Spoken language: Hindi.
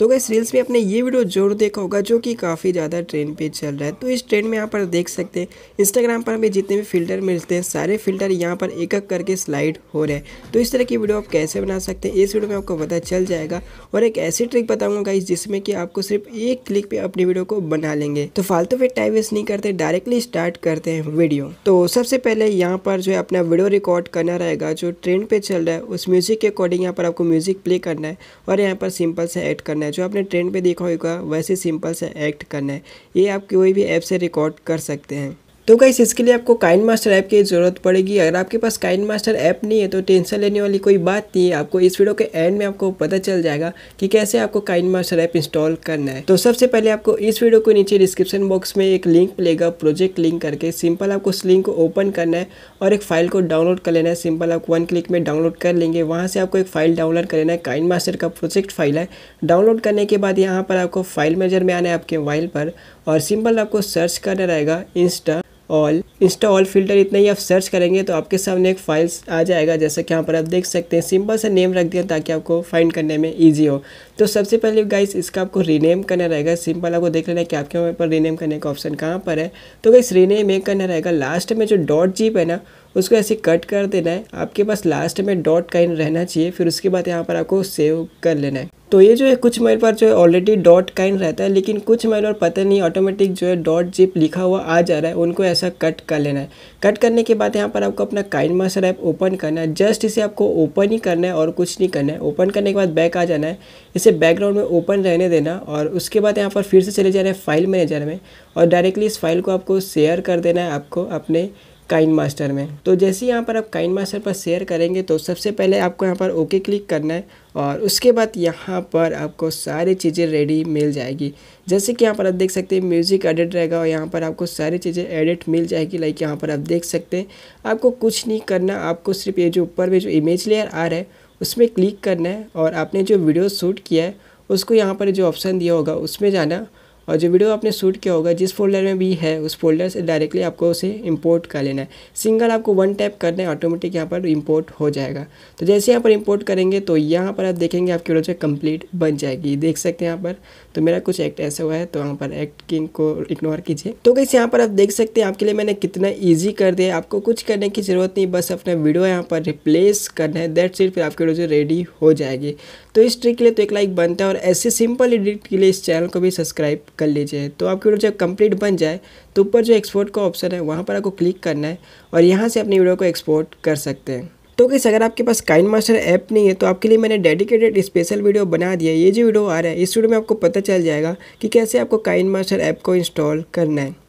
तो गैस रील्स में आपने ये वीडियो जरूर देखा होगा जो कि काफ़ी ज़्यादा ट्रेंड पे चल रहा है तो इस ट्रेंड में यहाँ पर देख सकते हैं इंस्टाग्राम पर हमें जितने भी फिल्टर मिलते हैं सारे फिल्टर यहाँ पर एक एक करके स्लाइड हो रहे हैं तो इस तरह की वीडियो आप कैसे बना सकते हैं इस वीडियो में आपको पता चल जाएगा और एक ऐसी ट्रिक बताऊँगा इस जिसमें कि आपको सिर्फ एक क्लिक पर अपनी वीडियो को बना लेंगे तो फालतू फिर टाइम वेस्ट नहीं करते डायरेक्टली स्टार्ट करते हैं वीडियो तो सबसे पहले यहाँ पर जो है अपना वीडियो रिकॉर्ड करना रहेगा जो ट्रेंड पर चल रहा है उस म्यूज़िक के अकॉर्डिंग यहाँ पर आपको म्यूज़िक प्ले करना है और यहाँ पर सिंपल से ऐड करना है है जो आपने ट्रेंड पे देखा होगा वैसे सिंपल से एक्ट करना है ये आप कोई भी ऐप से रिकॉर्ड कर सकते हैं तो गाइस इसके लिए आपको काइन मास्टर ऐप की ज़रूरत पड़ेगी अगर आपके पास काइन मास्टर ऐप नहीं है तो टेंशन लेने वाली कोई बात नहीं है आपको इस वीडियो के एंड में आपको पता चल जाएगा कि कैसे आपको काइन मास्टर ऐप इंस्टॉल करना है तो सबसे पहले आपको इस वीडियो को नीचे डिस्क्रिप्शन बॉक्स में एक लिंक मिलेगा प्रोजेक्ट लिंक करके सिंपल आपको उस लिंक को ओपन करना है और एक फाइल को डाउनलोड कर लेना है सिंपल आप वन क्लिक में डाउनलोड कर लेंगे वहाँ से आपको एक फाइल डाउनलोड कर लेना है काइन मास्टर का प्रोजेक्ट फाइल है डाउनलोड करने के बाद यहाँ पर आपको फाइल मेजर में आना है आपके मोबाइल पर और सिंपल आपको सर्च करना रहेगा install install filter इतना ही आप सर्च करेंगे तो आपके सामने एक फाइल्स आ जाएगा जैसा कि यहाँ पर आप देख सकते हैं सिंपल सा नेम रख दिया ताकि आपको फाइंड करने में ईजी हो तो सबसे पहले गाइस इसका आपको रीनेम करना रहेगा सिंपल आपको देख लेना है कि आपके पर रीनेम करने का ऑप्शन कहाँ पर है तो गाइस रीनेम एक करना रहेगा लास्ट में जो डॉट जीप है ना उसको ऐसे कट कर देना है आपके पास लास्ट में डॉट का रहना चाहिए फिर उसके बाद यहाँ पर आपको सेव कर लेना है तो ये जो है कुछ मेल पर जो है ऑलरेडी डॉट काइन रहता है लेकिन कुछ मेल पर पता नहीं ऑटोमेटिक जो है डॉट जिप लिखा हुआ आ जा रहा है उनको ऐसा कट कर लेना है कट करने के बाद यहाँ पर आपको अपना काइन मास्टर ऐप ओपन करना है जस्ट इसे आपको ओपन ही करना है और कुछ नहीं करना है ओपन करने के बाद बैक आ जाना है इसे बैकग्राउंड में ओपन रहने देना और उसके बाद यहाँ पर फिर से चले जाना है फाइल मैनेजर में और डायरेक्टली इस फाइल को आपको शेयर कर देना है आपको अपने काइन मास्टर में तो जैसे यहाँ पर आप काइन मास्टर पर शेयर करेंगे तो सबसे पहले आपको यहाँ पर ओके क्लिक करना है और उसके बाद यहाँ पर आपको सारी चीज़ें रेडी मिल जाएगी जैसे कि यहाँ पर आप देख सकते हैं म्यूज़िक एडिट रहेगा और यहाँ पर आपको सारी चीज़ें एडिट मिल जाएगी लाइक यहाँ पर आप देख सकते हैं आपको कुछ नहीं करना आपको सिर्फ ये जो ऊपर में जो इमेज लेयर आ रहा है उसमें क्लिक करना है और आपने जो वीडियो शूट किया है उसको यहाँ पर जो ऑप्शन दिया होगा उसमें जाना और जो वीडियो आपने शूट किया होगा जिस फोल्डर में भी है उस फोल्डर से डायरेक्टली आपको उसे इम्पोर्ट कर लेना है सिंगल आपको वन टैप करना है ऑटोमेटिक यहाँ पर इम्पोर्ट हो जाएगा तो जैसे यहाँ पर इम्पोर्ट करेंगे तो यहाँ पर आप देखेंगे आपकी वीडियो जो कम्प्लीट बन जाएगी देख सकते हैं यहाँ पर तो मेरा कुछ एक्ट ऐसा हुआ है तो वहाँ पर एक्टिंग को इग्नोर कीजिए तो कैसे यहाँ पर आप देख सकते हैं आपके लिए मैंने कितना ईजी कर दिया आपको कुछ करने की ज़रूरत नहीं बस अपना वीडियो यहाँ पर रिप्लेस करना है दैट सीट फिर आपकी वीडियो रेडी हो जाएगी तो इस ट्रिक के लिए तो एक लाइक बनता है और ऐसे सिंपल एडिट के लिए इस चैनल को भी सब्सक्राइब कर लीजिए तो आपकी वीडियो जब कंप्लीट बन जाए तो ऊपर जो एक्सपोर्ट का ऑप्शन है वहाँ पर आपको क्लिक करना है और यहाँ से अपनी वीडियो को एक्सपोर्ट कर सकते हैं तो किस अगर आपके पास काइन मास्टर ऐप नहीं है तो आपके लिए मैंने डेडिकेटेड स्पेशल वीडियो बना दिया ये जो वीडियो आ रहा है इस वीडियो में आपको पता चल जाएगा कि कैसे आपको काइन मास्टर ऐप को इंस्टॉल करना है